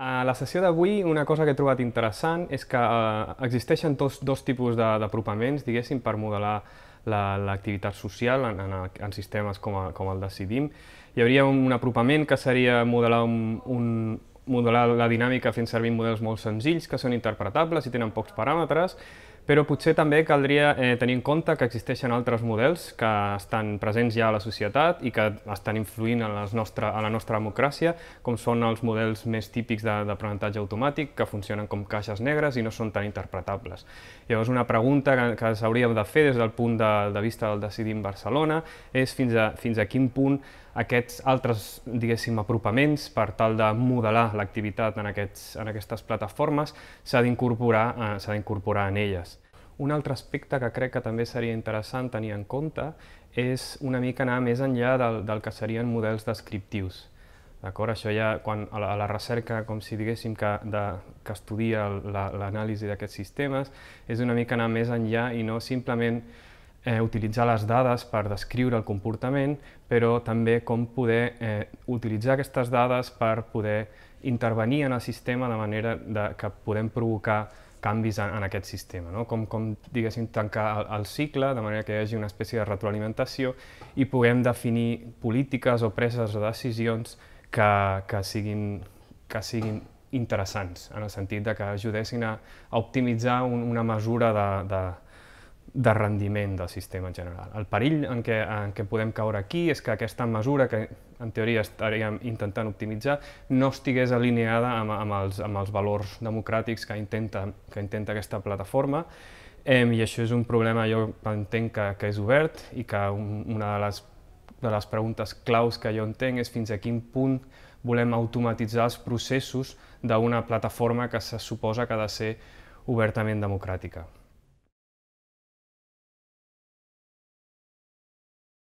A la sessió d'avui una cosa que he trobat interessant és que eh, existeixen dos, dos tipus d'apropaments, diguéssim, per modelar l'activitat la, social en, en, en sistemes com, a, com el Decidim. Hi hauria un, un apropament que seria modelar, un, un, modelar la dinàmica fent servir models molt senzills que són interpretables i tenen pocs paràmetres però potser també caldria eh, tenir en compte que existeixen altres models que estan presents ja a la societat i que estan influint en, les nostre, en la nostra democràcia, com són els models més típics d'aprenentatge automàtic, que funcionen com caixes negres i no són tan interpretables. Llavors, una pregunta que, que s'hauríem de fer des del punt de, de vista del Decidim Barcelona és fins a, fins a quin punt aquests altres, diguéssim, apropaments per tal de modelar l'activitat en, aquests, en aquestes plataformes s'ha d'incorporar eh, en elles. Un altre aspecte que crec que també seria interessant tenir en compte és una mica anar més enllà del, del que serien models descriptius. D'acord? Això ja quan, a, la, a la recerca, com si diguéssim, que, de, que estudia l'anàlisi la, d'aquests sistemes, és una mica anar més enllà i no simplement eh, utilitzar les dades per descriure el comportament, però també com poder eh, utilitzar aquestes dades per poder intervenir en el sistema de manera de, que podem provocar canvis en, en aquest sistema, no? com, com diguéssim, tancar el, el cicle de manera que hi hagi una espècie de retroalimentació i puguem definir polítiques o preses o decisions que, que, siguin, que siguin interessants, en el sentit de que ajudessin a, a optimitzar un, una mesura de, de, de rendiment del sistema en general. El perill en què, en què podem caure aquí és que aquesta mesura que en teoria estaríem intentant optimitzar no estigués alineada amb, amb, els, amb els valors democràtics que intenta, que intenta aquesta plataforma eh, i això és un problema, jo entenc que, que és obert i que un, una de les, de les preguntes claus que jo entenc és fins a quin punt volem automatitzar els processos d'una plataforma que se suposa que ha de ser obertament democràtica.